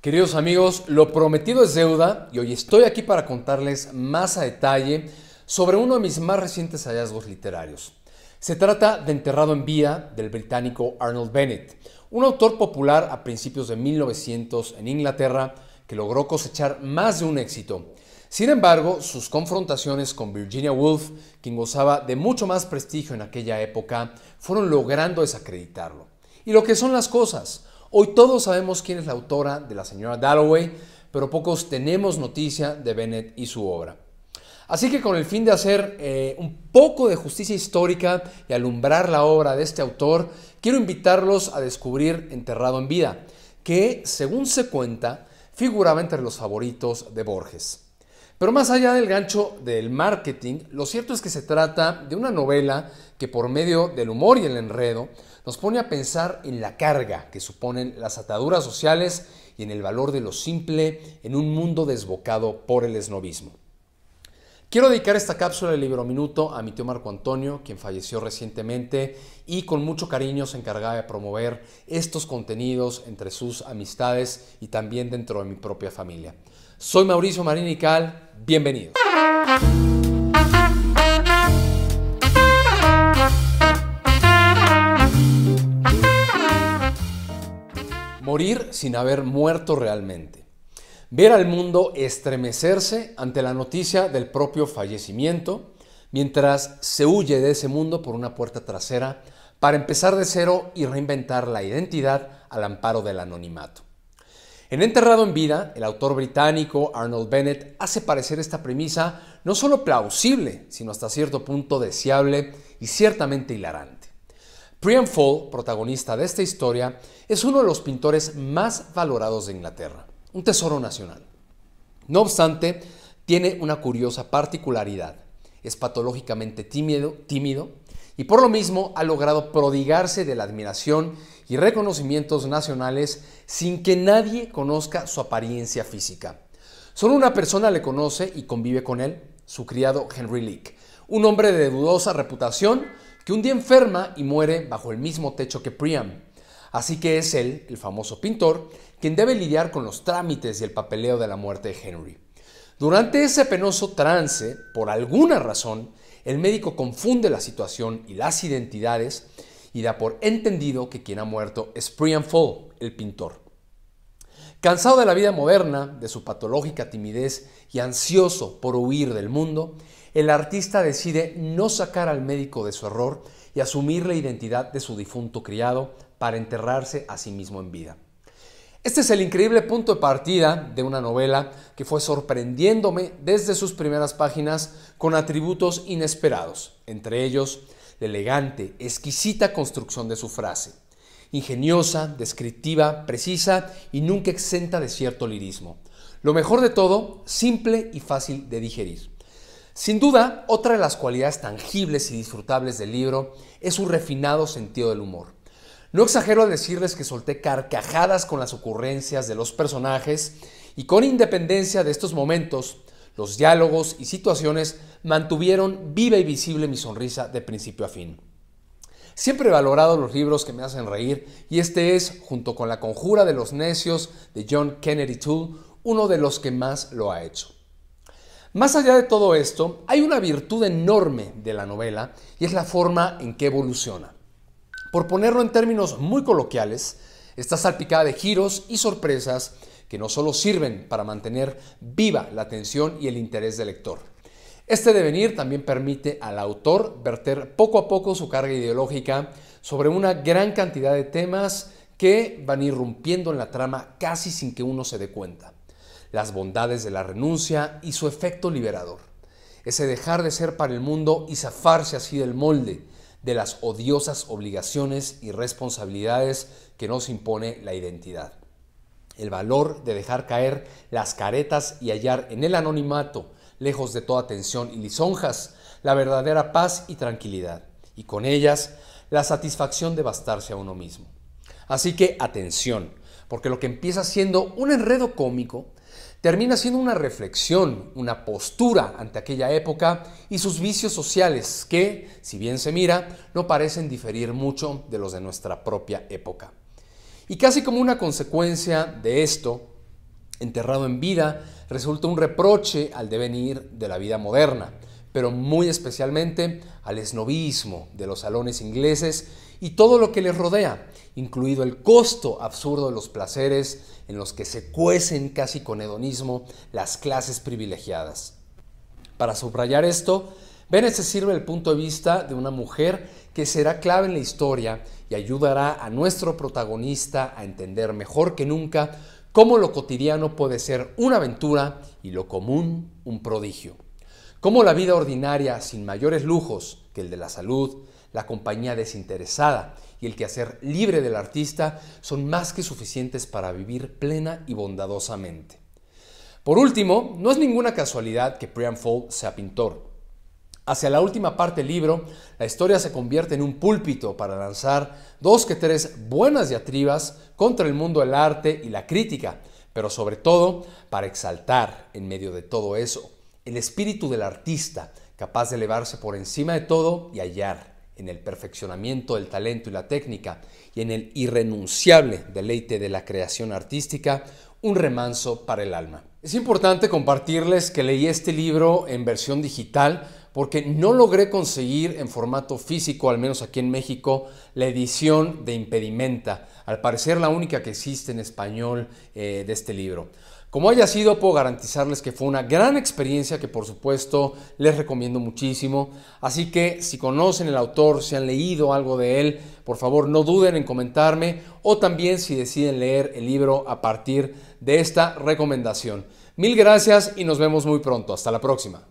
Queridos amigos, lo prometido es deuda y hoy estoy aquí para contarles más a detalle sobre uno de mis más recientes hallazgos literarios. Se trata de Enterrado en Vía del británico Arnold Bennett, un autor popular a principios de 1900 en Inglaterra que logró cosechar más de un éxito. Sin embargo, sus confrontaciones con Virginia Woolf, quien gozaba de mucho más prestigio en aquella época, fueron logrando desacreditarlo. Y lo que son las cosas, Hoy todos sabemos quién es la autora de La señora Dalloway, pero pocos tenemos noticia de Bennett y su obra. Así que con el fin de hacer eh, un poco de justicia histórica y alumbrar la obra de este autor, quiero invitarlos a descubrir Enterrado en Vida, que, según se cuenta, figuraba entre los favoritos de Borges. Pero más allá del gancho del marketing, lo cierto es que se trata de una novela que por medio del humor y el enredo nos pone a pensar en la carga que suponen las ataduras sociales y en el valor de lo simple en un mundo desbocado por el esnovismo. Quiero dedicar esta cápsula de libro minuto a mi tío Marco Antonio, quien falleció recientemente y con mucho cariño se encargaba de promover estos contenidos entre sus amistades y también dentro de mi propia familia. Soy Mauricio Marín y Cal, bienvenido. Morir sin haber muerto realmente ver al mundo estremecerse ante la noticia del propio fallecimiento, mientras se huye de ese mundo por una puerta trasera para empezar de cero y reinventar la identidad al amparo del anonimato. En Enterrado en Vida, el autor británico Arnold Bennett hace parecer esta premisa no solo plausible, sino hasta cierto punto deseable y ciertamente hilarante. Priam Fall, protagonista de esta historia, es uno de los pintores más valorados de Inglaterra un tesoro nacional. No obstante, tiene una curiosa particularidad. Es patológicamente tímido, tímido y por lo mismo ha logrado prodigarse de la admiración y reconocimientos nacionales sin que nadie conozca su apariencia física. Solo una persona le conoce y convive con él, su criado Henry Leek, un hombre de dudosa reputación que un día enferma y muere bajo el mismo techo que Priam, Así que es él, el famoso pintor, quien debe lidiar con los trámites y el papeleo de la muerte de Henry. Durante ese penoso trance, por alguna razón, el médico confunde la situación y las identidades y da por entendido que quien ha muerto es Priam el pintor. Cansado de la vida moderna, de su patológica timidez y ansioso por huir del mundo, el artista decide no sacar al médico de su error y asumir la identidad de su difunto criado, para enterrarse a sí mismo en vida. Este es el increíble punto de partida de una novela que fue sorprendiéndome desde sus primeras páginas con atributos inesperados, entre ellos la elegante, exquisita construcción de su frase, ingeniosa, descriptiva, precisa y nunca exenta de cierto lirismo. Lo mejor de todo, simple y fácil de digerir. Sin duda, otra de las cualidades tangibles y disfrutables del libro es su refinado sentido del humor. No exagero al decirles que solté carcajadas con las ocurrencias de los personajes y con independencia de estos momentos, los diálogos y situaciones mantuvieron viva y visible mi sonrisa de principio a fin. Siempre he valorado los libros que me hacen reír y este es, junto con La Conjura de los Necios de John Kennedy Toole, uno de los que más lo ha hecho. Más allá de todo esto, hay una virtud enorme de la novela y es la forma en que evoluciona. Por ponerlo en términos muy coloquiales, está salpicada de giros y sorpresas que no solo sirven para mantener viva la atención y el interés del lector. Este devenir también permite al autor verter poco a poco su carga ideológica sobre una gran cantidad de temas que van irrumpiendo en la trama casi sin que uno se dé cuenta. Las bondades de la renuncia y su efecto liberador. Ese dejar de ser para el mundo y zafarse así del molde, de las odiosas obligaciones y responsabilidades que nos impone la identidad. El valor de dejar caer las caretas y hallar en el anonimato, lejos de toda tensión y lisonjas, la verdadera paz y tranquilidad, y con ellas la satisfacción de bastarse a uno mismo. Así que atención, porque lo que empieza siendo un enredo cómico termina siendo una reflexión, una postura ante aquella época y sus vicios sociales que, si bien se mira, no parecen diferir mucho de los de nuestra propia época. Y casi como una consecuencia de esto, enterrado en vida, resulta un reproche al devenir de la vida moderna pero muy especialmente al esnovismo de los salones ingleses y todo lo que les rodea, incluido el costo absurdo de los placeres en los que se cuecen casi con hedonismo las clases privilegiadas. Para subrayar esto, Bennett sirve el punto de vista de una mujer que será clave en la historia y ayudará a nuestro protagonista a entender mejor que nunca cómo lo cotidiano puede ser una aventura y lo común un prodigio. Cómo la vida ordinaria, sin mayores lujos que el de la salud, la compañía desinteresada y el quehacer libre del artista son más que suficientes para vivir plena y bondadosamente. Por último, no es ninguna casualidad que Priam Fowl sea pintor. Hacia la última parte del libro, la historia se convierte en un púlpito para lanzar dos que tres buenas diatribas contra el mundo del arte y la crítica, pero sobre todo para exaltar, en medio de todo eso, el espíritu del artista, capaz de elevarse por encima de todo y hallar en el perfeccionamiento del talento y la técnica y en el irrenunciable deleite de la creación artística, un remanso para el alma. Es importante compartirles que leí este libro en versión digital porque no logré conseguir en formato físico, al menos aquí en México, la edición de impedimenta, al parecer la única que existe en español eh, de este libro. Como haya sido, puedo garantizarles que fue una gran experiencia que por supuesto les recomiendo muchísimo. Así que si conocen el autor, si han leído algo de él, por favor no duden en comentarme o también si deciden leer el libro a partir de esta recomendación. Mil gracias y nos vemos muy pronto. Hasta la próxima.